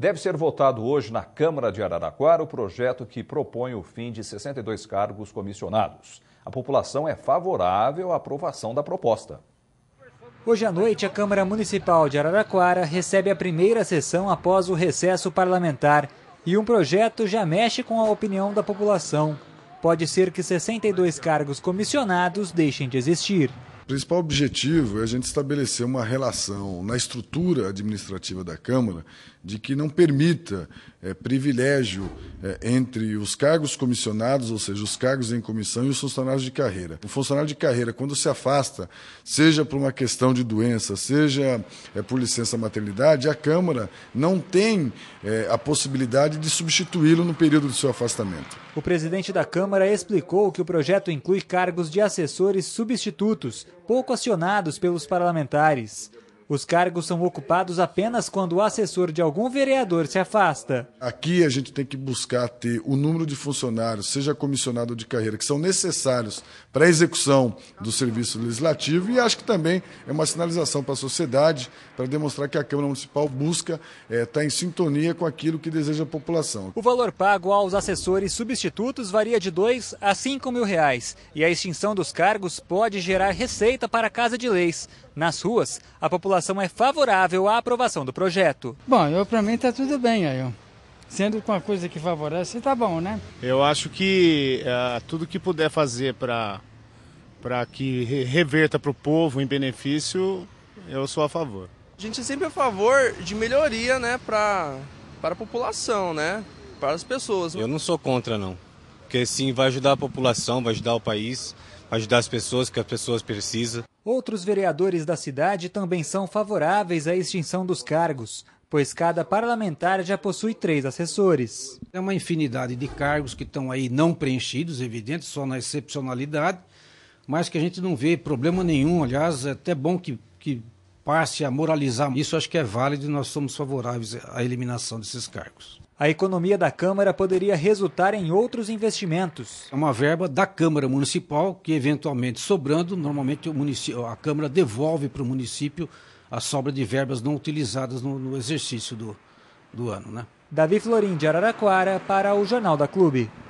Deve ser votado hoje na Câmara de Araraquara o projeto que propõe o fim de 62 cargos comissionados. A população é favorável à aprovação da proposta. Hoje à noite, a Câmara Municipal de Araraquara recebe a primeira sessão após o recesso parlamentar e um projeto já mexe com a opinião da população. Pode ser que 62 cargos comissionados deixem de existir principal objetivo é a gente estabelecer uma relação na estrutura administrativa da Câmara de que não permita é, privilégio é, entre os cargos comissionados, ou seja, os cargos em comissão e os funcionários de carreira. O funcionário de carreira, quando se afasta, seja por uma questão de doença, seja é, por licença maternidade, a Câmara não tem a possibilidade de substituí-lo no período do seu afastamento. O presidente da Câmara explicou que o projeto inclui cargos de assessores substitutos pouco acionados pelos parlamentares. Os cargos são ocupados apenas quando o assessor de algum vereador se afasta. Aqui a gente tem que buscar ter o número de funcionários, seja comissionado de carreira, que são necessários para a execução do serviço legislativo e acho que também é uma sinalização para a sociedade para demonstrar que a Câmara Municipal busca estar eh, é, tá em sintonia com aquilo que deseja a população. O valor pago aos assessores substitutos varia de 2 a 5 mil reais e a extinção dos cargos pode gerar receita para a Casa de Leis. Nas ruas, a população população é favorável à aprovação do projeto. Bom, eu para mim está tudo bem aí. Sendo com a coisa que favorece, está bom, né? Eu acho que uh, tudo que puder fazer para para que reverta para o povo em benefício, eu sou a favor. A gente é sempre a favor de melhoria, né, para para a população, né, para as pessoas. Eu não sou contra não, porque sim vai ajudar a população, vai ajudar o país, vai ajudar as pessoas que as pessoas precisam. Outros vereadores da cidade também são favoráveis à extinção dos cargos, pois cada parlamentar já possui três assessores. É uma infinidade de cargos que estão aí não preenchidos, evidente, só na excepcionalidade, mas que a gente não vê problema nenhum. Aliás, é até bom que, que passe a moralizar. Isso acho que é válido e nós somos favoráveis à eliminação desses cargos. A economia da Câmara poderia resultar em outros investimentos. É uma verba da Câmara Municipal que, eventualmente sobrando, normalmente a Câmara devolve para o município a sobra de verbas não utilizadas no, no exercício do, do ano. Né? Davi Florim, de Araraquara, para o Jornal da Clube.